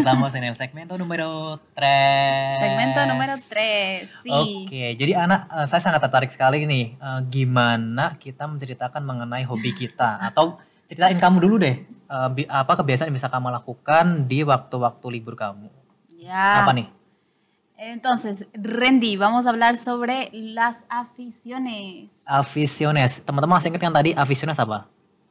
estamos en el segmento número 3. Segmento número 3, sí. Oke, jadi anak eh, saya sangat tertarik sekali nih eh, gimana kita menceritakan mengenai hobi kita atau ceritain kamu dulu deh eh, apa kebiasaan yang bisa kamu lakukan di waktu-waktu libur kamu. Ya. Apa nih? Entonces, Randy, vamos a hablar sobre las aficiones. Aficiones. Teman-teman saya ingat tadi aficiones apa?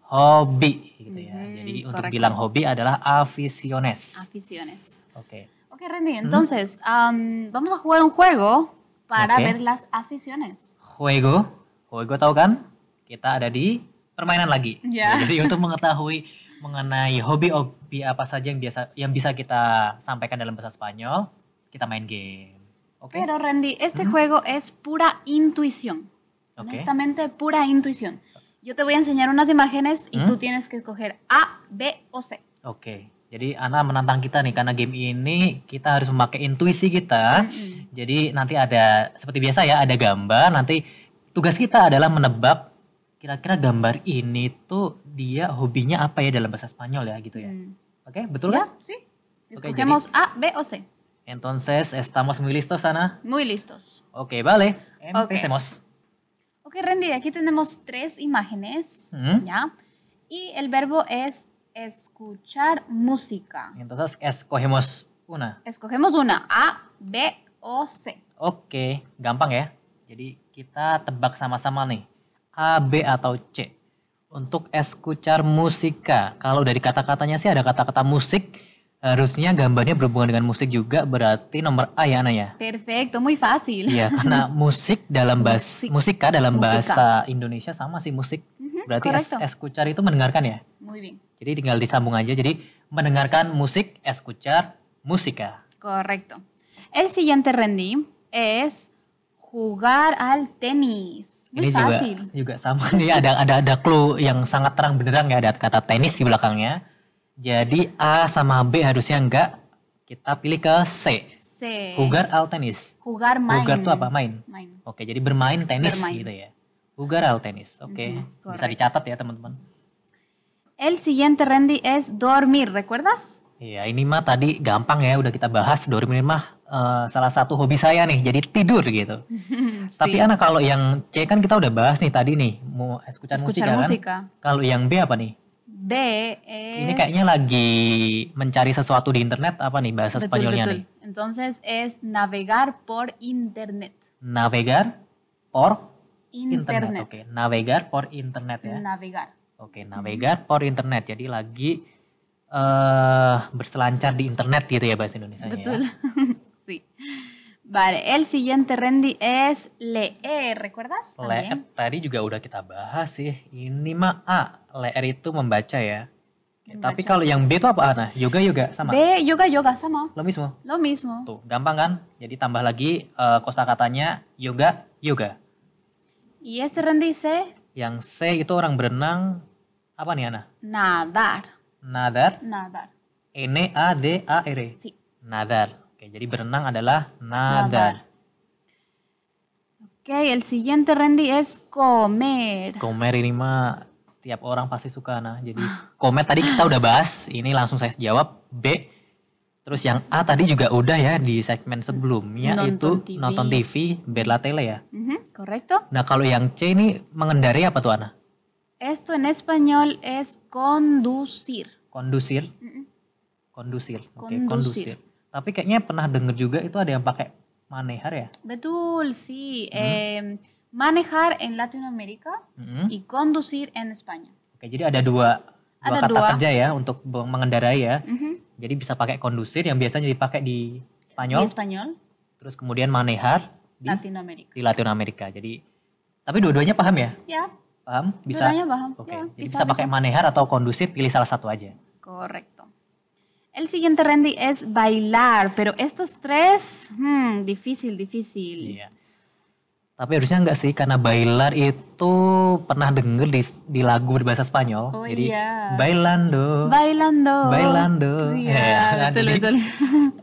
hobi gitu ya. Hmm, Jadi correct. untuk bilang hobi adalah aficiones. Aficiones. Oke. Okay. okay, Randy, hmm? entonces um, vamos a jugar un juego para okay. ver las aficiones. Juego, juego tahu kan? Kita ada di permainan lagi. Yeah. Jadi untuk mengetahui mengenai hobi-hobi apa saja yang biasa yang bisa kita sampaikan dalam bahasa Spanyol, kita main game. Okay. Pero Randy, este hmm. juego es pura intuición. Okay. Honestamente, pura intuición. Yo te voy a enseñar unas imágenes y ¿Mm? tú tienes que escoger A, B o C. Oke. Okay. Jadi Ana menantang kita nih karena game ini kita harus memakai intuisi kita. Mm -hmm. Jadi nanti ada seperti biasa ya ada gambar. Nanti tugas kita adalah menebak kira-kira gambar ini tuh dia hobinya apa ya dalam bahasa Spanyol ya gitu ya. Mm. Oke okay, betul ya, kan? Sí. Escogemos okay, jadi, A, B o C. Entonces estamos muy listos Ana. Muy listos. Oke okay, vale. Empecemos. Okay. Ok, Randy, aquí tenemos tres imágenes, ¿Mm? ¿ya? Y el verbo es escuchar música. Entonces, escogemos una. Escogemos una, A, B o C. Oke, gampang ya. Jadi kita tebak sama-sama nih, A, B atau C. Untuk escuchar música, kalau dari kata-katanya sih ada kata-kata musik, Harusnya gambarnya berhubungan dengan musik juga berarti nomor A ya Ana ya. itu muy fácil. Iya, karena musik dalam bahasa musik. musika dalam musika. bahasa Indonesia sama sih musik. Mm-hmm, berarti es, escuchar itu mendengarkan ya. Muy bien. Jadi tinggal disambung aja. Jadi mendengarkan musik, escuchar, musika. Correcto. El siguiente rendi es jugar al tenis. Muy Ini fácil. Juga, juga sama nih ada ada ada clue yang sangat terang benderang ya ada kata tenis di belakangnya. Jadi A sama B harusnya enggak. Kita pilih ke C. C. Hugar al tenis. Hugar main. Hugar itu apa? Main. Main. Oke, jadi bermain tenis bermain. gitu ya. Hugar al tenis. Oke. Mm -hmm, Bisa dicatat ya, teman-teman. El siguiente rendi es dormir, ¿recuerdas? Iya, ini mah tadi gampang ya, udah kita bahas dormir mah uh, salah satu hobi saya nih, jadi tidur gitu. Tapi anak, kalau yang C kan kita udah bahas nih tadi nih, mau escuchar, escuchar musika, ya musika. kan? Ah. Kalau yang B apa nih? D Ini kayaknya lagi mencari sesuatu di internet apa nih bahasa betul, Spanyolnya betul. nih? Entonces es navegar por internet. Navegar por internet. internet. Oke, okay. navegar por internet ya. Navegar. Oke, okay, navegar hmm. por internet. Jadi lagi uh, berselancar di internet gitu ya bahasa Indonesia. Ya. Betul. Ya. sih. Vale, el siguiente Randy es leer, ¿recuerdas? También? Leer, tadi juga udah kita bahas sih. Ini mah A, leer itu membaca ya. Membaca. Tapi kalau yang B itu apa Ana? Yoga yoga sama. B yoga yoga sama. Lo mismo. Lo mismo. Tuh, gampang kan? Jadi tambah lagi uh, kosakatanya yoga yoga. Iya, yes, Randy C. Yang C itu orang berenang apa nih Ana? Nadar. Nadar. Nadar. N A D A R. Sí. Nadar. Oke, jadi berenang adalah nada. Oke, Oke, el siguiente Randy es comer. Comer ini mah setiap orang pasti suka nah. Jadi ah. comer tadi kita udah bahas, ini langsung saya jawab B. Terus yang A tadi juga udah ya di segmen sebelumnya nonton itu TV. nonton TV, berla tele ya. Mm-hmm, correcto. Nah kalau yang C ini mengendari apa tuh Ana? Esto en español es conducir. Conducir. Mm-hmm. Conducir. Okay, conducir. conducir. Tapi kayaknya pernah denger juga itu ada yang pakai manejar ya? Betul sih. Hmm. Eh, manejar en Latinoamérica hmm. y conducir en España. Oke, jadi ada dua, dua ada kata dua. kerja ya untuk mengendarai ya. Hmm. Jadi bisa pakai kondusir yang biasanya dipakai di Spanyol. Di Spanyol. Terus kemudian manejar di Latinoamérica. Di Latinoamérica. Jadi tapi dua-duanya paham ya? Ya. Paham? Bisa. Dua-duanya paham. Oke. Ya, Jadi bisa, bisa pakai manejar atau kondusir pilih salah satu aja. Correct. El siguiente, Randy, es bailar, pero estos tres, hmm, difícil, difícil. Iya. Tapi harusnya enggak sih, karena bailar itu pernah denger di, di lagu berbahasa Spanyol. Oh, jadi iya. bailando. Bailando. Bailando. Iya, yeah. betul, betul.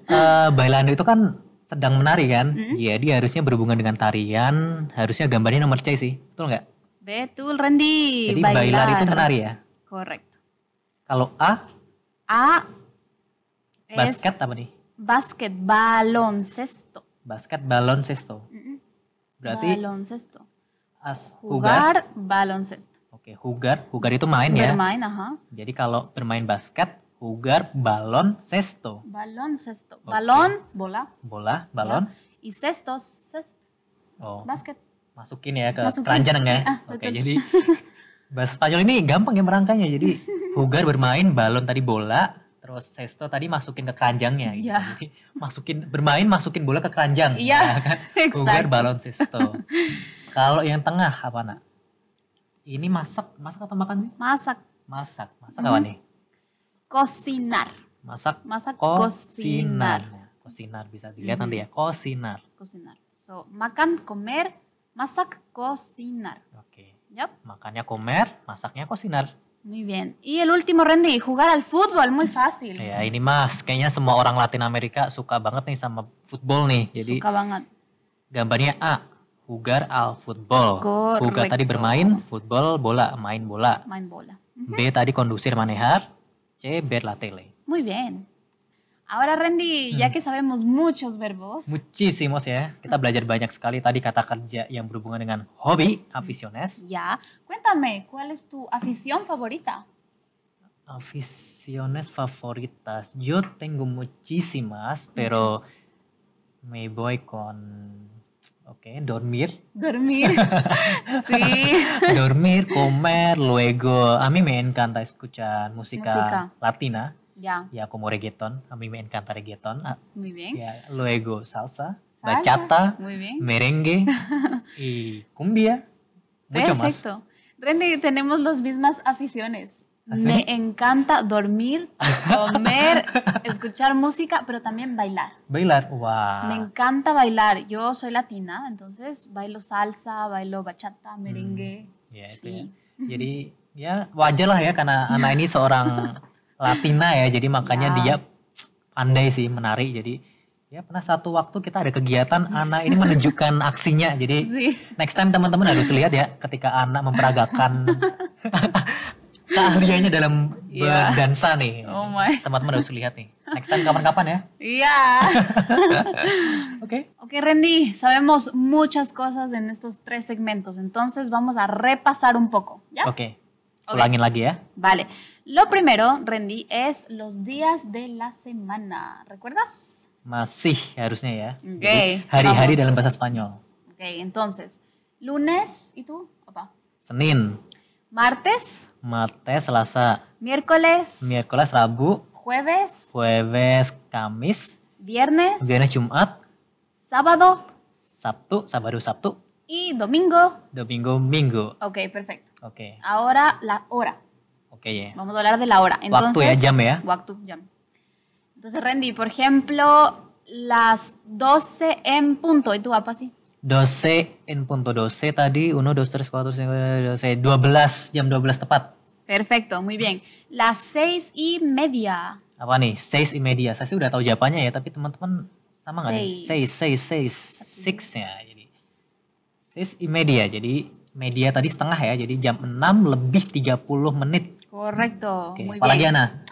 uh, bailando itu kan sedang menari kan? Mm -hmm. dia harusnya berhubungan dengan tarian, harusnya gambarnya nomor C sih, betul nggak? Betul, Randy. Jadi bailar, bailar itu menari ya? Correct. Kalau A? A Basket apa nih? Basket balon sesto. Basket sesto. Mm -mm. Berarti sesto. As jugar, balon sesto. Oke, okay, hugar, hugar itu main bermain, ya. Bermain, aha. Jadi kalau bermain basket, hugar balon sesto. Balon sesto. Okay. Balon bola. Bola, balon. Ya. Y sesto, sesto. Oh. Basket. Masukin ya ke keranjang ya. Ah, Oke, okay, jadi bahasa Spanyol ini gampang ya merangkanya Jadi hugar bermain, balon tadi bola, Terus Sesto tadi masukin ke keranjangnya gitu. Yeah. Jadi masukin bermain masukin bola ke keranjang. Iya. Yeah, kan? Exactly. Gugar balon Sesto. Kalau yang tengah apa nak? Ini masak, masak atau makan sih? Masak. Masak. Masak mm -hmm. apa mm-hmm. nih? Kosinar. Masak. Masak ko kosinar. Kosinar bisa dilihat mm -hmm. nanti mm-hmm. ya. Kosinar. Kosinar. So, makan komer, masak kosinar. Oke. Okay. Yep. Makannya komer, masaknya kosinar. Muy bien. Y el último, Randy, jugar al fútbol, muy fácil. Ya ini mas, kayaknya semua orang Latin Amerika suka banget nih sama football nih. Jadi suka banget. Gambarnya A, jugar al fútbol. Jugar tadi bermain, football bola, main bola. Main bola. Uh -huh. B tadi kondusir manejar, C ver la tele. Muy bien. Ahora Randy, ya hmm. ya que sabemos muchos verbos. Muchísimos ya. Kita belajar banyak sekali tadi kata kerja yang berhubungan dengan hobi, aficiones. Ya, cuéntame, ¿cuál es tu afición favorita? Aficiones favoritas. Yo tengo muchísimas, pero Muchas. me voy con Ok, dormir. Dormir. sí. dormir, comer, luego. A mí me encanta escuchar música, música. latina. Ya. Ya como reggaeton, a mí me encanta reggaeton. Ah, muy bien. luego salsa, bachata, merengue y cumbia. Mucho Perfecto. más. Randy, tenemos las mismas aficiones. ¿Ah, me encanta dormir, comer, escuchar música, pero también bailar. Bailar, wow. Me encanta bailar. Yo soy latina, entonces bailo salsa, bailo bachata, merengue. Mm, sí. Jadi ya wajar ya karena anak ini seorang Latina ya jadi makanya ya. dia pandai sih menari jadi ya pernah satu waktu kita ada kegiatan Ana ini menunjukkan aksinya jadi next time teman-teman harus lihat ya ketika Ana memperagakan keahliannya dalam yeah. berdansa nih oh teman-teman harus lihat nih next time kapan-kapan ya iya oke oke Randy sabemos muchas cosas en estos tres segmentos entonces vamos a repasar un poco ya oke okay. okay. ulangin lagi ya vale Lo primero, Randy, es los días de la semana. ¿Recuerdas? Sí, harusnya ya. Hari-hari dalam bahasa Spanyol. Ok, entonces, lunes tú, apa? Senin. Martes. Martes, Selasa. Miércoles. Miércoles, Rabu. Jueves. Jueves, camis. Viernes. Viernes, Jumat. Sábado. Sabtu, sábado, Sabtu. Y domingo. Domingo, Minggu. Ok, perfecto. Ok. Ahora la hora. Okay, iya. yeah. Vamos a hablar de la hora. Entonces, waktu ya, jam ya. Waktu jam. Entonces, Randy, por ejemplo, las 12 en punto, itu apa sih? 12 en punto 12 tadi 1 2 3 4 5 12 12 jam 12 tepat. Perfecto, muy bien. Las 6 y media. Apa nih? 6 y media. Saya sih udah tahu jawabannya ya, tapi teman-teman sama nggak nih? 6 6 6 6 ya. Jadi 6 y media. Jadi media tadi setengah ya. Jadi jam 6 lebih 30 menit Correcto. Okay. Muy ¿Cuál bien. Ana?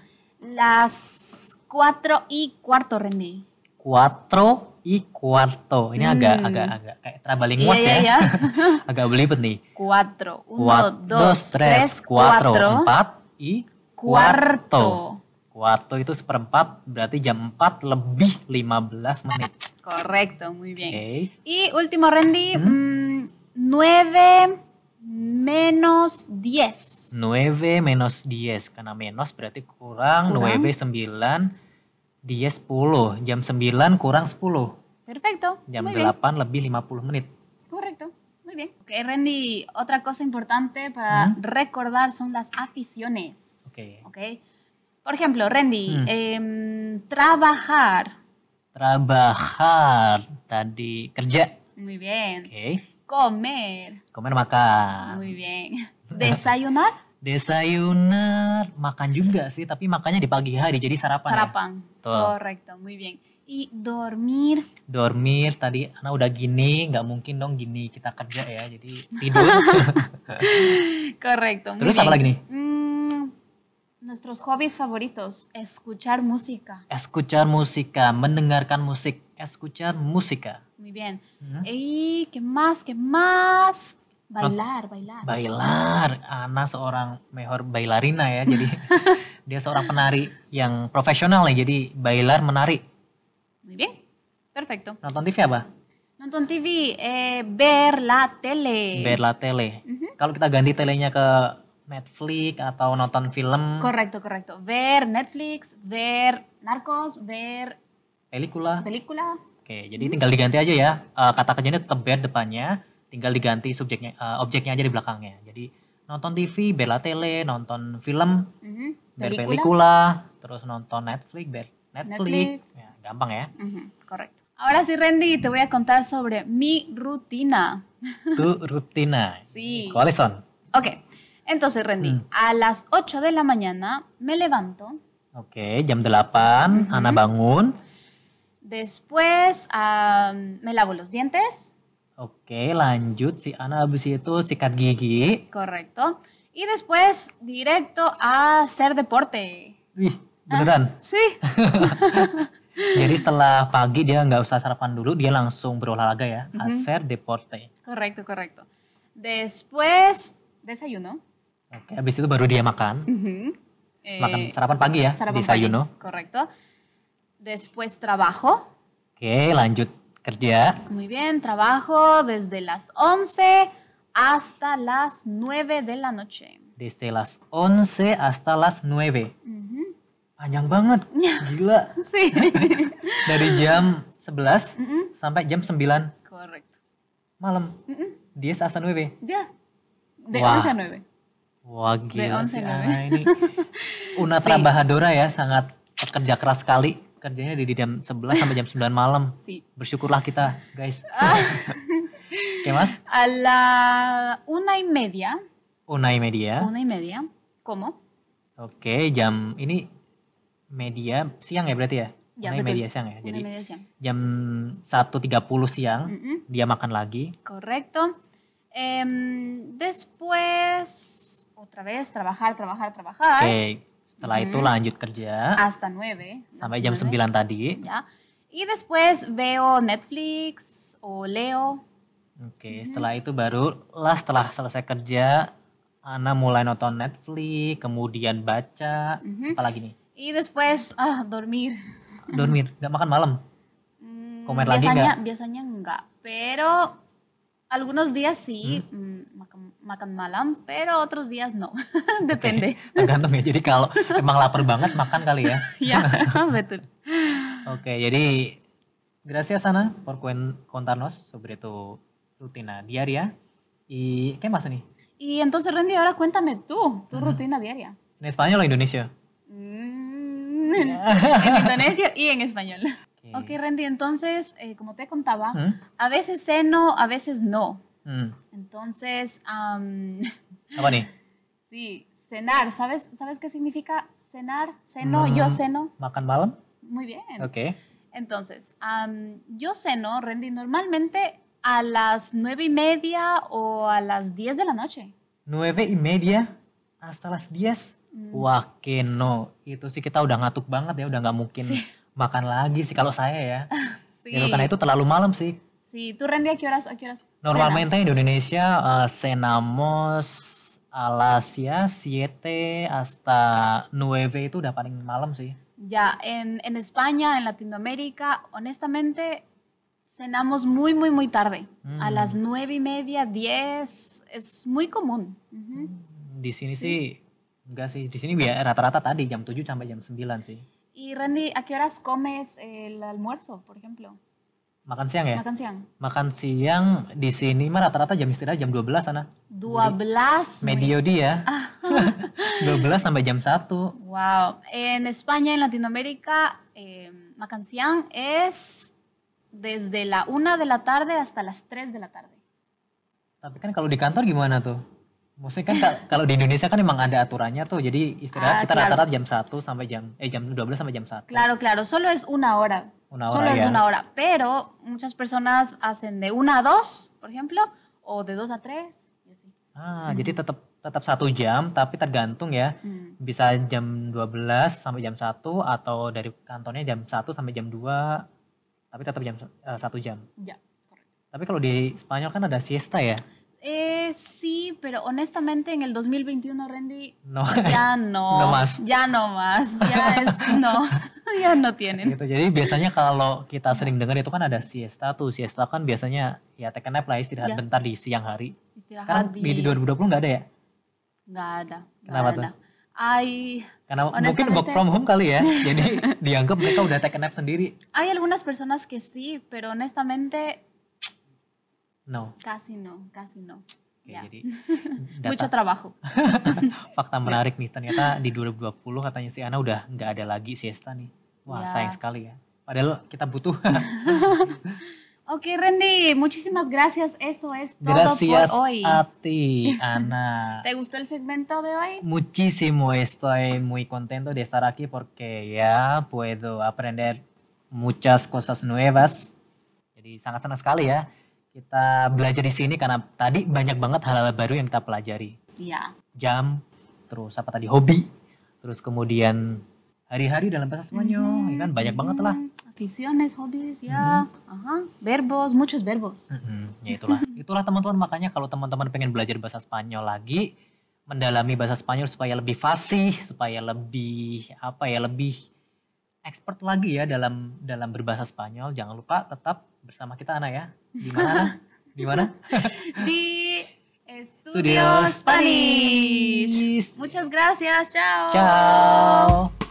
Las cuatro y cuarto, Randy. Cuatro y cuarto. Ini hmm. agak mm. agak agak kayak trabalenguas iya, yeah, ya. Yeah, agak belibet nih. 4. 1 tres, cuatro. cuatro, Empat i cuarto. Cuarto itu seperempat, berarti jam empat lebih lima belas menit. Correcto, muy bien. Okay. Y último Randy, hmm. mmm, menos 10. 9 menos 10. Karena menos berarti kurang. kurang. 9, 9. 10. Jam 9 kurang 10. Perfecto. Jam Muy 8 bien. lebih 50 menit. Correcto. Muy bien. Okay, Randy, otra cosa importante para hmm? recordar son las aficiones. Oke. okay. Por ejemplo, Randy, hmm. eh, trabajar. Trabajar. Tadi kerja. Muy bien. Okay. Comer. Comer makan. Muy bien. Desayunar? Desayunar makan juga sih, tapi makannya di pagi hari jadi sarapan. Ya. Sarapan. Ya? Correcto, muy bien. I dormir. Dormir tadi Ana udah gini, nggak mungkin dong gini kita kerja ya, jadi tidur. Correcto. Terus bien. apa lagi nih? Hmm, nuestros hobbies favoritos, escuchar música. Escuchar música, mendengarkan musik escuchar música. Muy bien. -huh. ¿Y qué más? ¿Qué más? Bailar, bailar. Bailar. Ana seorang mejor bailarina ya. Jadi dia seorang penari yang profesional ya. Jadi bailar menari. Muy bien. Perfecto. Nonton TV apa? Nonton TV, eh, ver la tele. Ver la tele. Uh -huh. Kalau kita ganti telenya ke Netflix atau nonton film. Correcto, correcto. Ver Netflix, ver Narcos, ver Pelikula. Pelikula. Oke, jadi hmm. tinggal diganti aja ya. Uh, kata kerjanya tetap bed depannya, tinggal diganti subjeknya uh, objeknya aja di belakangnya. Jadi nonton TV, bela tele, nonton film, mm-hmm. pelikula, terus nonton Netflix, bel Netflix. Netflix. Ya, gampang ya. Mm-hmm. Correcto. Ahora sí, Randy, te voy a contar sobre mi rutina. Tu rutina. sí. ¿Cuáles son? Ok. Entonces, Randy, mm. a las 8 de la mañana me levanto. Oke, jam 8, mm -hmm. Ana bangun. Después um, me lavo los dientes. Oke, lanjut si Ana habis itu sikat gigi. Correcto. Y después directo a hacer deporte. Wih, ah, beneran? Ah, sí. Jadi setelah pagi dia nggak usah sarapan dulu, dia langsung berolahraga ya, Mm -hmm. hacer deporte. Correcto, correcto. Después desayuno. Oke, habis itu baru dia makan. Mm -hmm. eh, makan sarapan pagi ya sarapan di desayuno. Correcto. Después trabajo. Oke, lanjut kerja. Muy bien, trabajo desde las 11 hasta las 9 de la noche. Desde las 11 hasta las 9. Uh -huh. Panjang banget. Gila. sí. Dari jam 11 uh -uh. sampai jam 9. Correct. Malam. 10 hasta 9. Ya. De Wah. 11 a 9. Wah, gila De 11 a 9. Sih, ah, ini una sí. trabajadora ya, sangat pekerja keras sekali kerjanya di jam 11 sampai jam 9 malam. Si. Bersyukurlah kita, guys. ¿Qué ah. más? A la una y media. Una y media. Una y media. ¿Cómo? Oke, okay, jam ini media siang ya berarti ya? Ya, una betul. media siang ya. Una Jadi media siang. jam 1.30 siang mm -hmm. dia makan lagi. Correcto. Um, después otra vez trabajar, trabajar, trabajar. Okay. Setelah -hmm. itu lanjut kerja. Hasta 9. Sampai jam 9 tadi. Ya. Y después veo Netflix o leo. Oke, okay, hmm. setelah itu baru lah setelah selesai kerja, Ana mulai nonton Netflix, kemudian baca, mm -hmm. apalagi nih? Y después ah dormir. Dormir, nggak makan malam? Komen mm, biasanya, lagi Biasanya enggak, pero algunos días sí, hmm. Mm, makan makan malam, pero otros días no. Depende. Okay. Tergantung ya. Jadi emang lapar banget makan kali ya. betul. gracias Ana por contarnos sobre tu rutina diaria. ¿Y qué más, Ani? Y entonces, Randy, ahora cuéntame tú, tu rutina diaria. ¿En español o Indonesia? Mm, en indonesio y en español. Ok, okay Randy, entonces, eh, como te contaba, a veces ceno, a veces no. Mm. Entonces, um, sí, cenar, ¿sabes, ¿sabes qué significa cenar? Ceno, yo ceno. ¿Makan malam? Muy bien. Ok. Entonces, yo ceno, Randy, normalmente a las nueve y media o a las diez de la noche. ¿Nueve y media hasta las diez? Mm. Wah, no, Itu sih kita udah ngatuk banget ya, udah nggak mungkin makan lagi sih kalau saya ya. sí. Ya, karena itu terlalu malam sih. Sí, ¿tú Randy a qué horas? A Normalmente en Indonesia ah, cenamos a las 7 hasta 9 itu udah paling malam sih. Ya, en, España, en Latinoamérica, honestamente cenamos muy, muy, muy tarde. A mm. las 9 y media, 10, es muy común. sini mm, sí. sih, enggak sih, di sini rata-rata tadi jam 7 9 Y Randy, ¿a qué horas comes el almuerzo, por ejemplo? Makan siang ya? Makan siang. Makan siang di sini mah rata-rata jam istirahat jam 12 sana. 12. Medio dia. Ah. 12 sampai jam 1. Wow. En España, en Latinoamérica, eh, makan siang es desde la una de la tarde hasta las tres de la tarde. Tapi kan kalau di kantor gimana tuh? Maksudnya kan kalau di Indonesia kan emang ada aturannya tuh. Jadi istirahat ah, kita rata-rata claro. jam 1 sampai jam eh jam 12 sampai jam 1. Claro, claro. Solo es una hora una hora. Solo ya. es una hora, pero muchas personas hacen de una a dos, por ejemplo, o de dos a tres. Y así. Ah, mm hmm. jadi tetap tetap satu jam, tapi tergantung ya. Hmm. Bisa jam 12 sampai jam 1 atau dari kantornya jam 1 sampai jam 2, tapi tetap jam uh, satu jam. Ya, correct. Tapi kalau di Spanyol kan ada siesta ya? Eh, sí, pero honestamente en el 2021, Randy, no. ya no. no más. Ya no más. Ya es, no. ya no tienen. Gitu. Jadi biasanya kalau kita sering dengar itu kan ada siesta tuh. Siesta kan biasanya ya take a nap lah istirahat ya. bentar di siang hari. Istirahat Sekarang di, di 2020 nggak ada ya? Nggak ada. Kenapa ada. tuh? I... Karena mungkin work from home kali ya, jadi dianggap mereka udah take a nap sendiri. Hay algunas personas que sí, pero honestamente... No. Casi no, casi no. Oke, ya. jadi data, mucho trabajo. fakta menarik nih, ternyata di 2020 katanya si Ana udah nggak ada lagi siesta nih. Wah, ya. sayang sekali ya. Padahal kita butuh. Oke, Randy, muchísimas gracias. Eso es todo gracias por hoy. Gracias a ti, Ana. ¿Te gustó el segmento de hoy? Muchísimo. Estoy muy contento de estar aquí porque ya puedo aprender muchas cosas nuevas. Jadi sangat senang sekali ya kita belajar di sini karena tadi banyak banget hal-hal baru yang kita pelajari. Iya. Jam, terus apa tadi hobi, terus kemudian hari-hari dalam bahasa Spanyol, mm -hmm. kan mhm, banyak banget lah. Mhm. Aficiones, hobbies, ya. Mm -hmm. Aha, verbos, muchos verbos. Mm -hmm. Ya itulah. itulah teman-teman makanya kalau teman-teman pengen belajar bahasa Spanyol lagi, mendalami bahasa Spanyol supaya lebih fasih, supaya lebih apa ya, lebih expert lagi ya dalam dalam berbahasa Spanyol. Jangan lupa tetap bersama kita Ana ya. Di mana? di mana? di eh, Spanish. Muchas gracias. Ciao. Ciao.